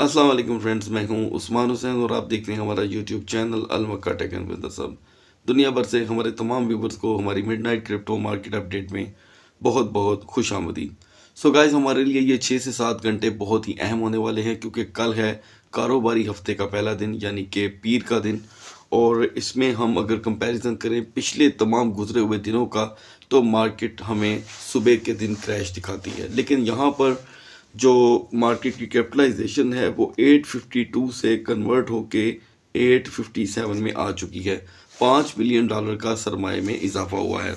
अस्सलाम वालेकुम फ्रेंड्स मैं हूं उस्मान हुसैन और आप देख रहे हैं हमारा यूट्यूब चैनल अलमक्का टेक एंड बिजनेस दुनिया भर से हमारे तमाम व्यूवर्स को हमारी मिडनाइट क्रिप्टो मार्केट अपडेट में बहुत बहुत खुश आमदी सो गाइज हमारे लिए ये छः से सात घंटे बहुत ही अहम होने वाले हैं क्योंकि कल है कारोबारी हफ्ते का पहला दिन यानी कि पीर का दिन और इसमें हम अगर कंपैरिजन करें पिछले तमाम गुजरे हुए दिनों का तो मार्केट हमें सुबह के दिन क्रैश दिखाती है लेकिन यहाँ पर जो मार्केट की कैपिटलाइजेशन है वो 852 से कन्वर्ट होके 857 में आ चुकी है पाँच बिलियन डॉलर का सरमाए में इजाफा हुआ है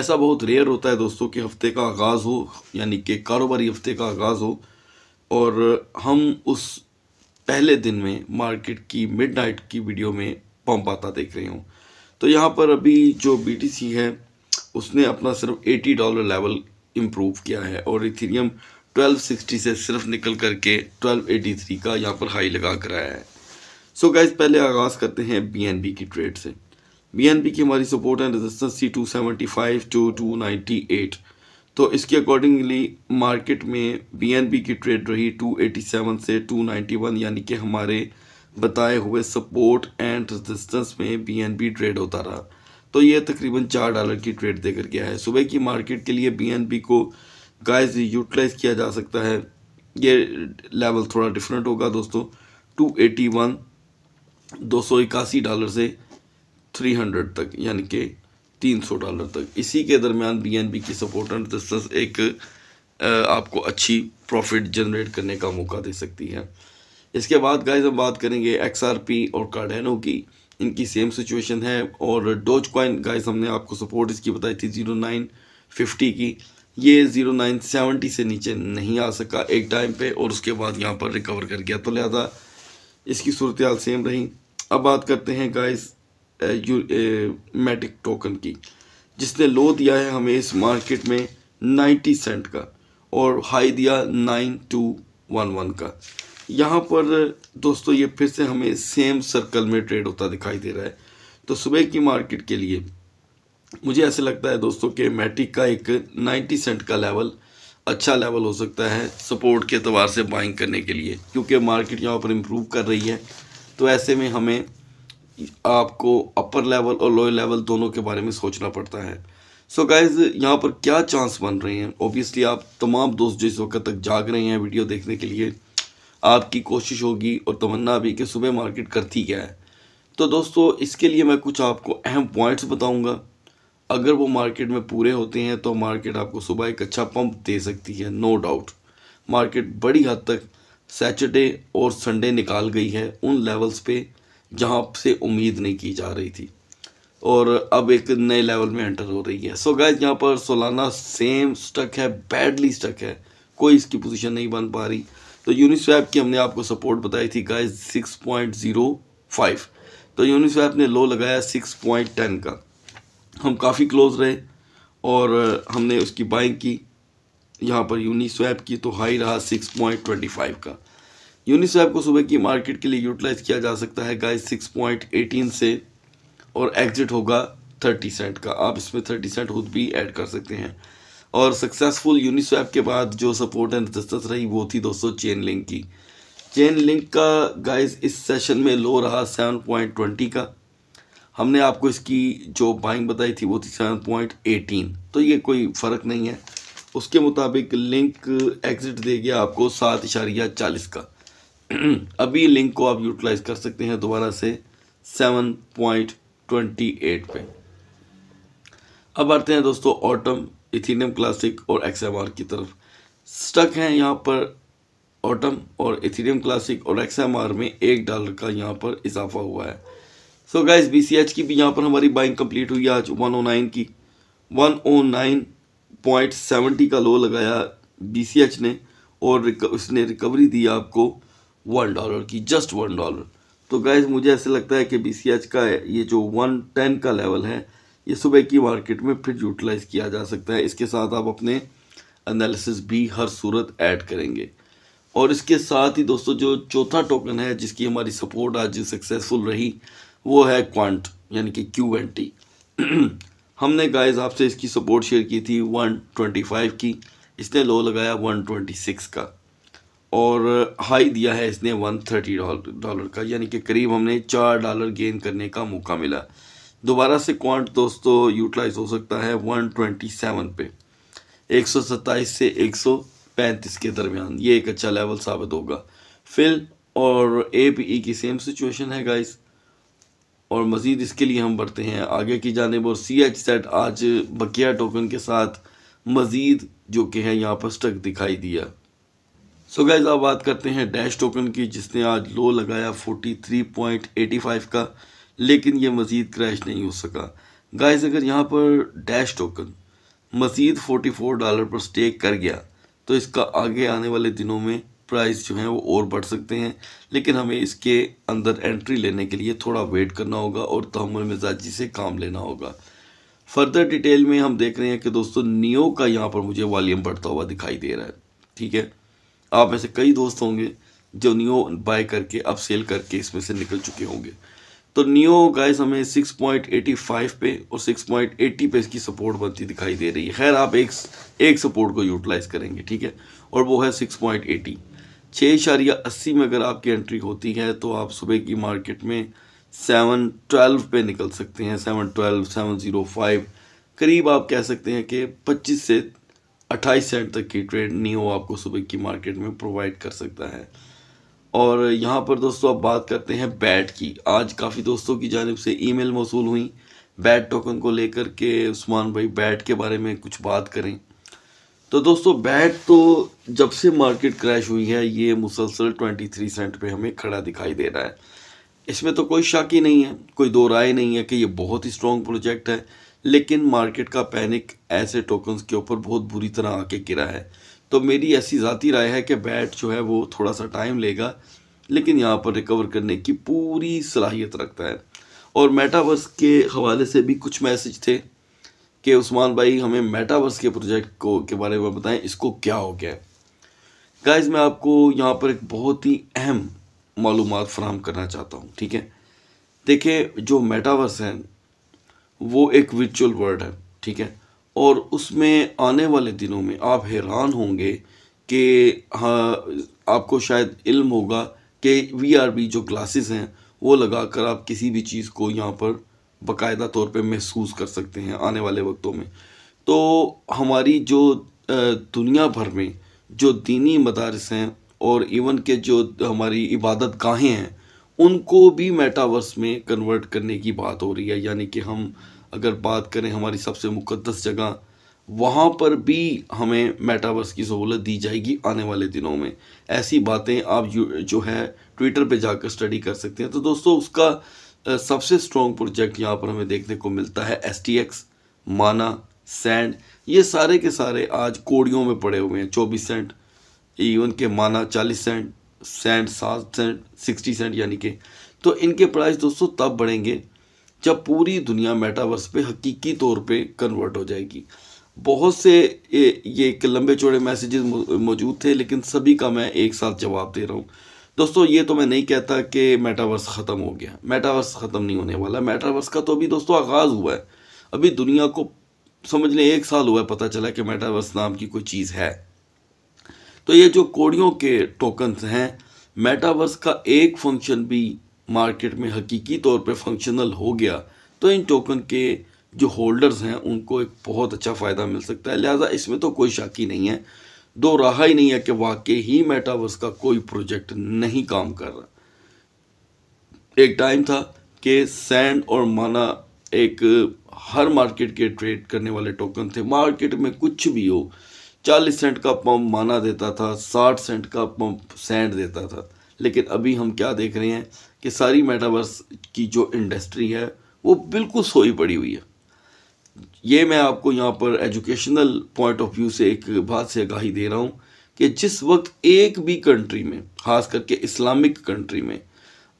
ऐसा बहुत रेयर होता है दोस्तों कि हफ्ते का आगाज़ हो यानी कि कारोबारी हफ्ते का आगाज़ हो और हम उस पहले दिन में मार्केट की मिडनाइट की वीडियो में पंप आता देख रहे हूँ तो यहाँ पर अभी जो बीटीसी है उसने अपना सिर्फ 80 डॉलर लेवल इम्प्रूव किया है और इथेरियम 1260 से सिर्फ निकल करके 1283 का यहाँ पर हाई लगा कर आया है सो so पहले आगाज़ करते हैं बी की ट्रेड से बी की हमारी support and resistance seventy 275 to 298 तो इसके अकॉर्डिंगली मार्केट में बी की ट्रेड रही 287 से 291 यानी कि हमारे बताए हुए सपोर्ट एंड रेजिस्टेंस में बी ट्रेड होता रहा तो ये तकरीबन चार डॉलर की ट्रेड दे करके आया सुबह की मार्केट के लिए बी को गाइस यूटिलाइज किया जा सकता है ये लेवल थोड़ा डिफरेंट होगा दोस्तों टू एटी वन दो सौ इक्यासी डॉलर से थ्री हंड्रेड तक यानी कि तीन सौ डॉलर तक इसी के दरमियान बी एन बी की सपोर्ट एंड रेजिस्टेंस एक आपको अच्छी प्रॉफिट जनरेट करने का मौका दे सकती है इसके बाद गाइज हम बात करेंगे एक्स आर पी और कार्डेनो की इनकी सेम सिचुएशन है और डोज कॉइन गाइज हमने आपको सपोर्ट इसकी बताई थी जीरो नाइन फिफ्टी की ये ज़ीरो नाइन सेवेंटी से नीचे नहीं आ सका एक टाइम पे और उसके बाद यहाँ पर रिकवर कर गया तो लिहाजा इसकी सूरत हाल सेम रही अब बात करते हैं गाइस मैटिक टोकन की जिसने लो दिया है हमें इस मार्केट में नाइन्टी सेंट का और हाई दिया नाइन टू वन वन का यहाँ पर दोस्तों ये फिर से हमें सेम सर्कल में ट्रेड होता दिखाई दे रहा है तो सुबह की मार्केट के लिए मुझे ऐसे लगता है दोस्तों कि मैटिक का एक 90 सेंट का लेवल अच्छा लेवल हो सकता है सपोर्ट के अतबार से बाइंग करने के लिए क्योंकि मार्केट यहाँ पर इम्प्रूव कर रही है तो ऐसे में हमें आपको अपर लेवल और लोअर लेवल दोनों के बारे में सोचना पड़ता है सो so गाइज यहाँ पर क्या चांस बन रहे हैं ओबियसली आप तमाम दोस्त जिस वक्त तक जाग रहे हैं वीडियो देखने के लिए आपकी कोशिश होगी और तमन्ना भी कि सुबह मार्केट करती क्या है तो दोस्तों इसके लिए मैं कुछ आपको अहम पॉइंट्स बताऊँगा अगर वो मार्केट में पूरे होते हैं तो मार्केट आपको सुबह एक अच्छा पंप दे सकती है नो डाउट मार्केट बड़ी हद तक सैटरडे और संडे निकाल गई है उन लेवल्स पे जहाँ से उम्मीद नहीं की जा रही थी और अब एक नए लेवल में एंटर हो रही है सो so गैज यहाँ पर सोलाना सेम स्टक है बैडली स्टक है कोई इसकी पोजीशन नहीं बन पा रही तो यूनिस्वैप की हमने आपको सपोर्ट बताई थी गाइज 6.05 तो यूनिस्वैप ने लो लगाया 6.10 का हम काफ़ी क्लोज रहे और हमने उसकी बाइंग की यहाँ पर यूनी स्वैप की तो हाई रहा सिक्स पॉइंट ट्वेंटी फाइव का यूनी स्वैप को सुबह की मार्केट के लिए यूटिलाइज किया जा सकता है गाइस सिक्स पॉइंट एटीन से और एग्जिट होगा थर्टी सेंट का आप इसमें थर्टी सेंट खुद भी ऐड कर सकते हैं और सक्सेसफुल यूनिस्वैप के बाद जो सपोर्ट एंड रजिस्टेंस रही वो थी दोस्तों चेन लिंक की चेन लिंक का गाइज इस सेशन में लो रहा सेवन पॉइंट ट्वेंटी का हमने आपको इसकी जो बाइंग बताई थी वो थी सेवन पॉइंट एटीन तो ये कोई फ़र्क नहीं है उसके मुताबिक लिंक एग्ज़िट दे गया आपको सात इशारिया चालीस का अभी लिंक को आप यूटिलाइज कर सकते हैं दोबारा से सेवन पॉइंट ट्वेंटी एट पे अब आते हैं दोस्तों ऑटम इथीनियम क्लासिक और आर की तरफ स्टक हैं यहाँ पर ऑटम और इथीनियम क्लासिक और आर में एक डॉलर का यहाँ पर इजाफा हुआ है so guys B C H की भी यहाँ पर हमारी बाइंग कंप्लीट हुई आज वन ओ नाइन की one O nine point seventy का लो लगाया बी सी एच ने और उसने रिकवरी दी आपको वन डॉलर की जस्ट वन डॉलर तो गाइज मुझे ऐसे लगता है कि बी सी एच का ये जो वन टेन का लेवल है ये सुबह की मार्केट में फिर यूटिलाइज़ किया जा सकता है इसके साथ आप अपने एनालिसिस भी हर सूरत ऐड करेंगे और इसके साथ ही दोस्तों जो चौथा टोकन है जिसकी हमारी सपोर्ट आज सक्सेसफुल रही वो है क्वांट यानी कि क्यू एन टी हमने गाइस आपसे इसकी सपोर्ट शेयर की थी 125 की इसने लो लगाया 126 का और हाई दिया है इसने 130 डॉलर का यानी कि करीब हमने चार डॉलर गेन करने का मौका मिला दोबारा से क्वांट दोस्तों यूटिलाइज हो सकता है 127 पे 127 से 135 के दरमियान ये एक अच्छा लेवल साबित होगा फिल और ए पी ई की सेम सिचुएशन है गाइज़ और मज़ीद इसके लिए हम बढ़ते हैं आगे की जानब और सी एच सेट आज बकिया टोकन के साथ मज़ीद जो कि है यहाँ पर स्टक दिखाई दिया सो so गैज़ बात करते हैं डैश टोकन की जिसने आज लो लगाया 43.85 का लेकिन ये मज़ीद क्रैश नहीं हो सका गाइज अगर यहाँ पर डैश टोकन मज़ीद 44 डॉलर पर स्टेक कर गया तो इसका आगे आने वाले दिनों में प्राइस जो हैं वो और बढ़ सकते हैं लेकिन हमें इसके अंदर एंट्री लेने के लिए थोड़ा वेट करना होगा और तहमुल मिजाजी से काम लेना होगा फर्दर डिटेल में हम देख रहे हैं कि दोस्तों नियो का यहाँ पर मुझे वॉल्यूम बढ़ता हुआ दिखाई दे रहा है ठीक है आप में से कई दोस्त होंगे जो नियो बाय करके अब सेल करके इसमें से निकल चुके होंगे तो नियो गाइस हमें 6.85 पे और 6.80 पे इसकी सपोर्ट बनती दिखाई दे रही है खैर आप एक एक सपोर्ट को यूटिलाइज करेंगे ठीक है और वो है 6.80 छः इशारिया अस्सी में अगर आपकी एंट्री होती है तो आप सुबह की मार्केट में सेवन ट्वेल्व पे निकल सकते हैं seven twelve seven zero five करीब आप कह सकते हैं कि पच्चीस से अट्ठाईस सेंट तक की ट्रेड नियो आपको सुबह की मार्केट में प्रोवाइड कर सकता है और यहाँ पर दोस्तों अब बात करते हैं बैट की आज काफ़ी दोस्तों की जानब से मेल मौसू हुई बैट टोकन को लेकर के उस्मान भाई बैट के बारे में कुछ बात करें तो दोस्तों बैट तो जब से मार्केट क्रैश हुई है ये मुसलसल 23 सेंट पे हमें खड़ा दिखाई दे रहा है इसमें तो कोई शक ही नहीं है कोई दो राय नहीं है कि ये बहुत ही स्ट्रॉन्ग प्रोजेक्ट है लेकिन मार्केट का पैनिक ऐसे टोकन्स के ऊपर बहुत बुरी तरह आके गिरा है तो मेरी ऐसी ज़ाती राय है कि बैट जो है वो थोड़ा सा टाइम लेगा लेकिन यहाँ पर रिकवर करने की पूरी सलाहियत रखता है और मेटावर्स के हवाले से भी कुछ मैसेज थे कि उस्मान भाई हमें मेटावर्स के प्रोजेक्ट को के बारे में बताएं इसको क्या हो गया गाइज मैं आपको यहाँ पर एक बहुत ही अहम मालूम फ्राहम करना चाहता हूँ ठीक है देखिए जो मेटावर्स है वो एक वर्चुअल वर्ल्ड है ठीक है और उसमें आने वाले दिनों में आप हैरान होंगे कि हाँ आपको शायद इल्म होगा कि वी आर बी जो ग्लासेस हैं वो लगाकर आप किसी भी चीज़ को यहाँ पर बाकायदा तौर पे महसूस कर सकते हैं आने वाले वक्तों में तो हमारी जो दुनिया भर में जो दीनी मदारस हैं और इवन के जो हमारी इबादत गाहें हैं उनको भी मेटावर्स में कन्वर्ट करने की बात हो रही है यानी कि हम अगर बात करें हमारी सबसे मुक़दस जगह वहाँ पर भी हमें मेटावर्स की सहूलत दी जाएगी आने वाले दिनों में ऐसी बातें आप जो है ट्विटर पे जाकर स्टडी कर सकते हैं तो दोस्तों उसका सबसे स्ट्रॉन्ग प्रोजेक्ट यहाँ पर हमें देखने को मिलता है एस टी एक्स माना सैंड ये सारे के सारे आज कोड़ियों में पड़े हुए हैं चौबीस सेंट इवन के माना चालीस सेंट सेंट सात सेंट सिक्सटी सेंट यानी के तो इनके प्राइस दोस्तों तब बढ़ेंगे जब पूरी दुनिया मेटावर्स पे हकीकी तौर पे कन्वर्ट हो जाएगी बहुत से ये एक लंबे चौड़े मैसेजेस मौजूद थे लेकिन सभी का मैं एक साथ जवाब दे रहा हूँ दोस्तों ये तो मैं नहीं कहता कि मेटावर्स ख़त्म हो गया मेटावर्स ख़त्म नहीं होने वाला मेटावर्स का तो अभी दोस्तों आगाज़ हुआ है अभी दुनिया को समझ लें एक साल हुआ है पता चला कि मेटावर्स नाम की कोई चीज़ है तो ये जो कोड़ियों के टोकन्स हैं मेटावर्स का एक फंक्शन भी मार्केट में हकीकी तौर पर फंक्शनल हो गया तो इन टोकन के जो होल्डर्स हैं उनको एक बहुत अच्छा फ़ायदा मिल सकता है लिहाजा इसमें तो कोई शाकी नहीं है दो रहा ही नहीं है कि वाकई ही मेटावर्स का कोई प्रोजेक्ट नहीं काम कर रहा एक टाइम था कि सैंड और माना एक हर मार्केट के ट्रेड करने वाले टोकन थे मार्केट में कुछ भी हो चालीस सेंट का पंप माना देता था साठ सेंट का पंप सैंड देता था लेकिन अभी हम क्या देख रहे हैं कि सारी मेटावर्स की जो इंडस्ट्री है वो बिल्कुल सोई पड़ी हुई है ये मैं आपको यहाँ पर एजुकेशनल पॉइंट ऑफ व्यू से एक बात से आगाही दे रहा हूँ कि जिस वक्त एक भी कंट्री में खास करके इस्लामिक कंट्री में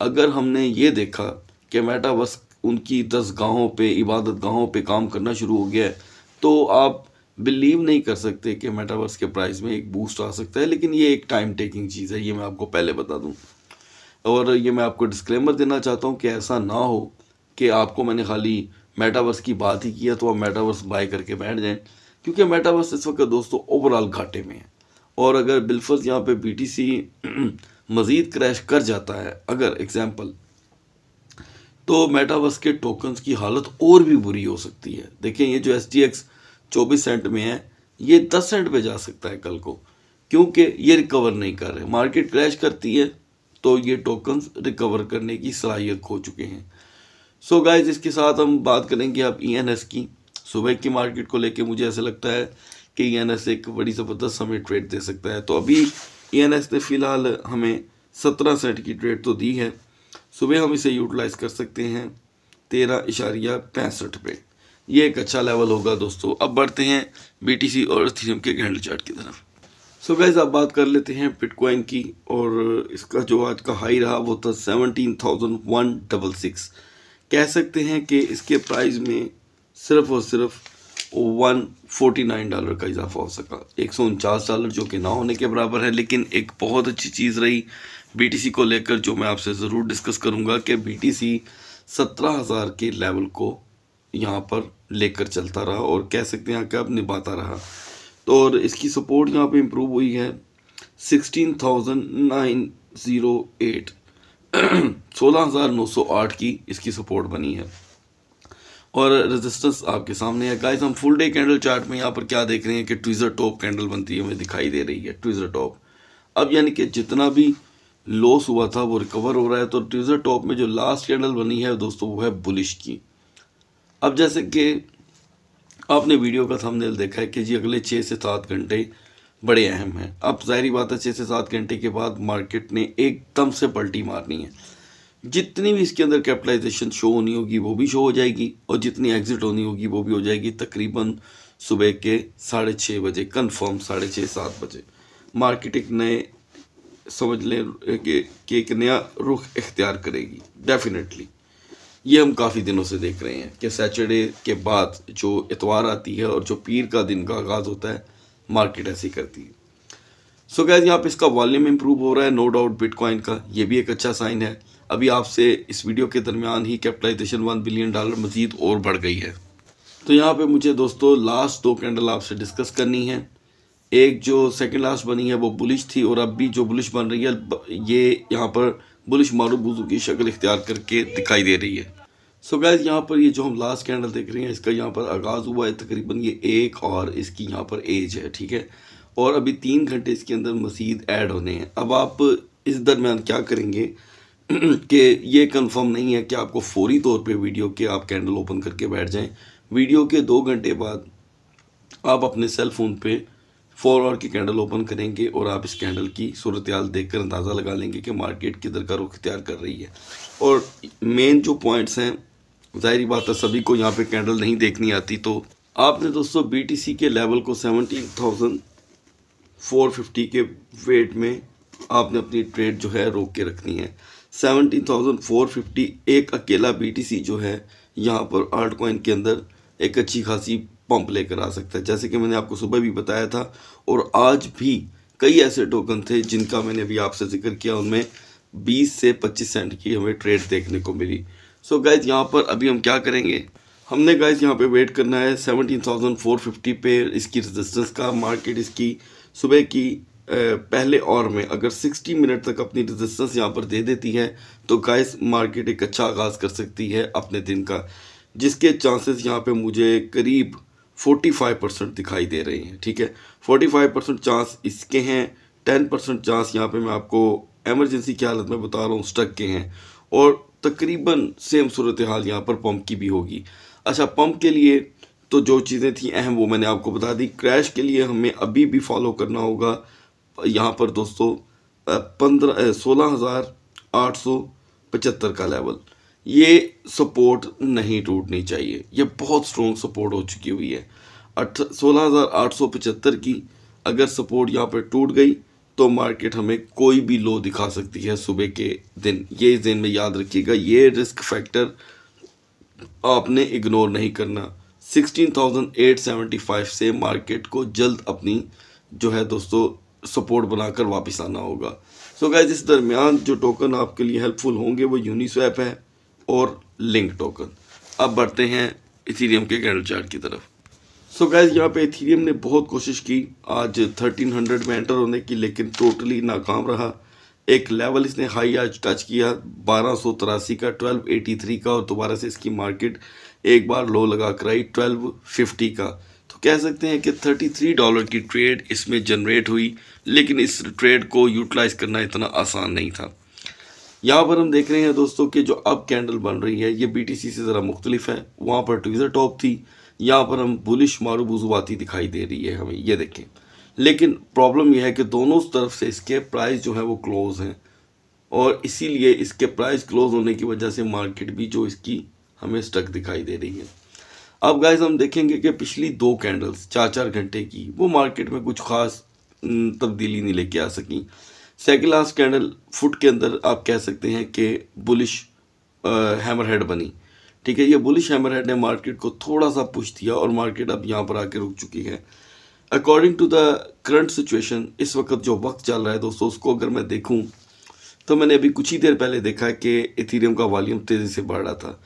अगर हमने ये देखा कि मेटावर्स उनकी दस गाहों पर इबादत गाहों पर काम करना शुरू हो गया है तो आप बिलीव नहीं कर सकते कि मेटावर्स के प्राइस में एक बूस्ट आ सकता है लेकिन ये एक टाइम टेकिंग चीज़ है ये मैं आपको पहले बता दूँ और ये मैं आपको डिस्क्लेमर देना चाहता हूँ कि ऐसा ना हो कि आपको मैंने खाली मेटावर्स की बात ही की है तो आप मेटावर्स बाय करके बैठ जाएं क्योंकि मेटावर्स इस वक्त दोस्तों ओवरऑल घाटे में है और अगर बिल्फर्स यहाँ पे बीटीसी मज़ीद क्रैश कर जाता है अगर एग्जाम्पल तो मेटावर्स के टोकन्स की हालत और भी बुरी हो सकती है देखें ये जो एस टी एक्स चौबीस सेंट में है ये दस सेंट पर जा सकता है कल को क्योंकि ये रिकवर नहीं कर रहे मार्केट क्रैश करती है तो ये टोकन्स रिकवर करने की सलाहियत खो चुके हैं सो so गाइज इसके साथ हम बात करेंगे आप ई एन एस की सुबह की मार्केट को लेके मुझे ऐसा लगता है कि ई एन एस एक बड़ी ज़बरदस्त हमें ट्रेड दे सकता है तो अभी ई एन एस ने फ़िलहाल हमें सत्रह सेंट की ट्रेड तो दी है सुबह हम इसे यूटिलाइज़ कर सकते हैं तेरह इशारिया पैंसठ पे ये एक अच्छा लेवल होगा दोस्तों अब बढ़ते हैं सी और थीम के कैंडल चार्ट की तरफ सो गाइज आप बात कर लेते हैं पिटकॉइन की और इसका जो आज का हाई रहा वो था seventeen thousand one double six कह सकते हैं कि इसके प्राइस में सिर्फ और सिर्फ वन फोर्टी नाइन डॉलर का इजाफा हो सका एक सौ उनचास डॉलर जो कि ना होने के बराबर है लेकिन एक बहुत अच्छी चीज़ रही बीटीसी को लेकर जो मैं आपसे ज़रूर डिस्कस करूँगा कि बीटीसी सत्रह हज़ार के लेवल को यहाँ पर लेकर चलता रहा और कह सकते हैं कि अब निभाता रहा तो और इसकी सपोर्ट यहाँ पे इम्प्रूव हुई है sixteen thousand nine zero eight 16908 की इसकी सपोर्ट बनी है और रेजिस्टेंस आपके सामने है गाइस हम फुल डे कैंडल चार्ट में यहाँ पर क्या देख रहे हैं कि ट्विज़र टॉप कैंडल बनती है हमें दिखाई दे रही है ट्विज़र टॉप अब यानी कि जितना भी लॉस हुआ था वो रिकवर हो रहा है तो ट्विज़र टॉप में जो लास्ट कैंडल बनी है दोस्तों वो है बुलिश की अब जैसे कि आपने वीडियो का थंबनेल देखा है कि जी अगले छः से सात घंटे बड़े अहम हैं अब जाहरी बात है छः से सात घंटे के बाद मार्केट ने एकदम से पलटी मारनी है जितनी भी इसके अंदर कैपिटलाइजेशन शो होनी होगी वो भी शो हो जाएगी और जितनी एग्जिट होनी होगी वो भी हो जाएगी तकरीबन सुबह के साढ़े छः बजे कन्फर्म साढ़े छः सात बजे मार्केट एक नए समझ लें कि एक नया रुख इख्तियार करेगी डेफिनेटली ये हम काफ़ी दिनों से देख रहे हैं कि सैटरडे के बाद जो इतवार आती है और जो पीर का दिन का आगाज़ होता है मार्केट ऐसी करती है सो गैज यहाँ पे इसका वॉल्यूम इंप्रूव हो रहा है नो डाउट बिटकॉइन का ये भी एक अच्छा साइन है अभी आपसे इस वीडियो के दरमियान ही कैपिटलाइजेशन वन बिलियन डॉलर मजीद और बढ़ गई है तो यहाँ पे मुझे दोस्तों लास्ट दो कैंडल आपसे डिस्कस करनी है एक जो सेकंड लास्ट बनी है वो बुलिश थी और अब भी जो बुलिश बन रही है ये यहाँ पर बुलिश मारूबूजू की शक्ल इख्तियार करके दिखाई दे रही है सो so गैज यहाँ पर ये जो हम लास्ट कैंडल देख रहे हैं इसका यहाँ पर आगाज़ हुआ है तकरीबन ये एक और इसकी यहाँ पर एज है ठीक है और अभी तीन घंटे इसके अंदर मसीद ऐड होने हैं अब आप इस दरमियान क्या करेंगे कि ये कंफर्म नहीं है कि आपको फौरी तौर पे वीडियो के आप कैंडल ओपन करके बैठ जाएं वीडियो के दो घंटे बाद आप अपने सेल फ़ोन पर फोर आवर की कैंडल ओपन करेंगे और आप इस कैंडल की सूरत हाल देख कर अंदाज़ा लगा लेंगे कि मार्केट किधर का रुख इख्तियार कर रही है और मेन जो पॉइंट्स हैं जाहिर बात है सभी को यहाँ पे कैंडल नहीं देखनी आती तो आपने दोस्तों बीटीसी के लेवल को सेवनटीन थाउजेंड फोर फिफ्टी के वेट में आपने अपनी ट्रेड जो है रोक के रखनी है सेवनटीन थाउजेंड फोर फिफ्टी एक अकेला बीटीसी जो है यहाँ पर आर्ट कॉइन के अंदर एक अच्छी खासी पंप लेकर आ सकता है जैसे कि मैंने आपको सुबह भी बताया था और आज भी कई ऐसे टोकन थे जिनका मैंने अभी आपसे जिक्र किया उनमें 20 से 25 सेंट की हमें ट्रेड देखने को मिली सो गाइज यहाँ पर अभी हम क्या करेंगे हमने गाइज यहाँ पे वेट करना है सेवनटीन थाउजेंड फोर फिफ्टी पे इसकी रजिस्टेंस का मार्केट इसकी सुबह की पहले और में अगर सिक्सटी मिनट तक अपनी रजिस्टेंस यहाँ पर दे देती है तो गाइज मार्केट एक अच्छा आगाज़ कर सकती है अपने दिन का जिसके चांसेस यहाँ पे मुझे करीब फाइव परसेंट दिखाई दे रहे हैं ठीक है फाइव परसेंट चांस इसके हैं टेन परसेंट चांस यहाँ पे मैं आपको एमरजेंसी की हालत में बता रहा हूँ स्टक के हैं और तकरीबन सेम सूरत हाल यहाँ पर पंप की भी होगी अच्छा पंप के लिए तो जो चीज़ें थी अहम वो मैंने आपको बता दी क्रैश के लिए हमें अभी भी फॉलो करना होगा यहाँ पर दोस्तों पंद्रह सोलह हज़ार आठ सौ पचहत्तर का लेवल ये सपोर्ट नहीं टूटनी चाहिए ये बहुत स्ट्रॉन्ग सपोर्ट हो चुकी हुई है अठ सोलह हज़ार आठ सौ पचहत्तर की अगर सपोर्ट यहाँ पर टूट गई तो मार्केट हमें कोई भी लो दिखा सकती है सुबह के दिन ये इस दिन में याद रखिएगा ये रिस्क फैक्टर आपने इग्नोर नहीं करना 16,875 से मार्केट को जल्द अपनी जो है दोस्तों सपोर्ट बनाकर वापस आना होगा सो so गैज इस दरमियान जो टोकन आपके लिए हेल्पफुल होंगे वो यूनिस्वैप है और लिंक टोकन अब बढ़ते हैं इथीरियम के कैंडल चार्ट की तरफ सो so गैस यहाँ पे इथीरियम ने बहुत कोशिश की आज 1300 में एंटर होने की लेकिन टोटली नाकाम रहा एक लेवल इसने हाई आज टच किया बारह का 1283 का और दोबारा से इसकी मार्केट एक बार लो लगा कर आई 1250 का तो कह सकते हैं कि 33 डॉलर की ट्रेड इसमें जनरेट हुई लेकिन इस ट्रेड को यूटिलाइज करना इतना आसान नहीं था यहाँ पर हम देख रहे हैं दोस्तों कि जो अब कैंडल बन रही है ये बी से ज़रा मुख्तलिफ है वहाँ पर ट्वीज़र टॉप थी यहाँ पर हम बुलिश मारूब आती दिखाई दे रही है हमें ये देखें लेकिन प्रॉब्लम यह है कि दोनों तरफ से इसके प्राइस जो है वो क्लोज़ हैं और इसीलिए इसके प्राइस क्लोज़ होने की वजह से मार्केट भी जो इसकी हमें स्टक दिखाई दे रही है अब गाइज हम देखेंगे कि पिछली दो कैंडल्स चार चार घंटे की वो मार्केट में कुछ ख़ास तब्दीली नहीं लेके आ सकी सेकेंड लास्ट कैंडल फुट के अंदर आप कह सकते हैं कि बुलिश हैमर हेड बनी ठीक है ये बुलिश हैमर हेड ने मार्केट को थोड़ा सा पुश दिया और मार्केट अब यहाँ पर आके रुक चुकी है according to the current situation इस वक्त जो वक्त चल रहा है दोस्तों उसको अगर मैं देखूँ तो मैंने अभी कुछ ही देर पहले देखा कि इथीरियम का वॉल्यूम तेज़ी से बढ़ रहा था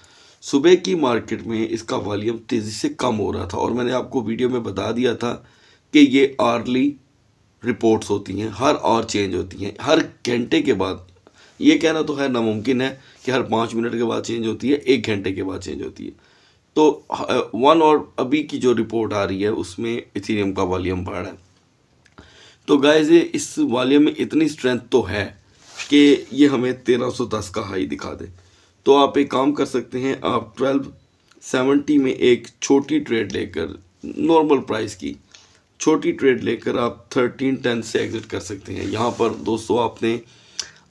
सुबह की मार्केट में इसका वॉल्यूम तेज़ी से कम हो रहा था और मैंने आपको वीडियो में बता दिया था कि ये आर्ली रिपोर्ट्स होती हैं हर और चेंज होती हैं हर घंटे के बाद ये कहना तो खैर नामुमकिन है कि हर पाँच मिनट के बाद चेंज होती है एक घंटे के बाद चेंज होती है तो वन और अभी की जो रिपोर्ट आ रही है उसमें इथीरियम का वॉल्यूम बढ़ रहा है तो गाइज इस वॉल्यूम में इतनी स्ट्रेंथ तो है कि ये हमें 1310 का हाई दिखा दे तो आप एक काम कर सकते हैं आप 1270 में एक छोटी ट्रेड लेकर नॉर्मल प्राइस की छोटी ट्रेड लेकर आप 1310 से एग्ज़िट कर सकते हैं यहाँ पर दोस्तों आपने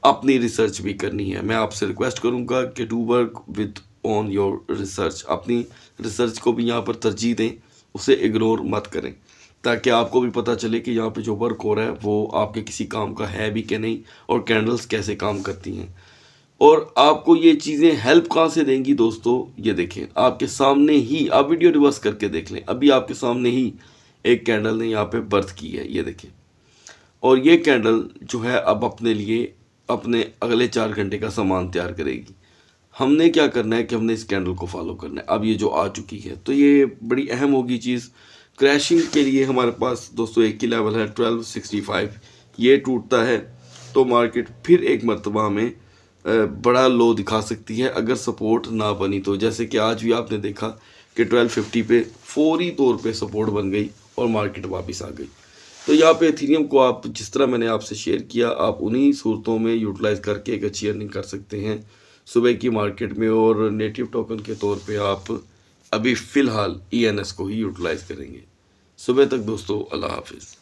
अपनी रिसर्च भी करनी है मैं आपसे रिक्वेस्ट करूँगा कि do work with on your research अपनी रिसर्च को भी यहाँ पर तरजीह दें उसे इग्नोर मत करें ताकि आपको भी पता चले कि यहाँ पे जो वर्क हो रहा है वो आपके किसी काम का है भी कि नहीं और कैंडल्स कैसे काम करती हैं और आपको ये चीज़ें हेल्प कहाँ से देंगी दोस्तों ये देखें आपके सामने ही आप वीडियो रिवर्स करके देख लें अभी आपके सामने ही एक कैंडल ने यहाँ पे बर्थ की है ये देखें और ये कैंडल जो है अब अपने लिए अपने अगले चार घंटे का सामान तैयार करेगी हमने क्या करना है कि हमने इस कैंडल को फॉलो करना है अब ये जो आ चुकी है तो ये बड़ी अहम होगी चीज़ क्रैशिंग के लिए हमारे पास दोस्तों एक ही लेवल है ट्वेल्व सिक्सटी फाइव ये टूटता है तो मार्केट फिर एक मरतबा में बड़ा लो दिखा सकती है अगर सपोर्ट ना बनी तो जैसे कि आज भी आपने देखा कि फिफ्टी पे फौरी तौर पर सपोर्ट बन गई और मार्केट वापस आ गई तो यहाँ पे इथीरियम को आप जिस तरह मैंने आपसे शेयर किया आप उन्हीं सूरतों में यूटिलाइज़ करके एक अच्छी अर्निंग कर सकते हैं सुबह की मार्केट में और नेटिव टोकन के तौर पे आप अभी फ़िलहाल ई e को ही यूटिलाइज़ करेंगे सुबह तक दोस्तों अल्लाह हाफिज़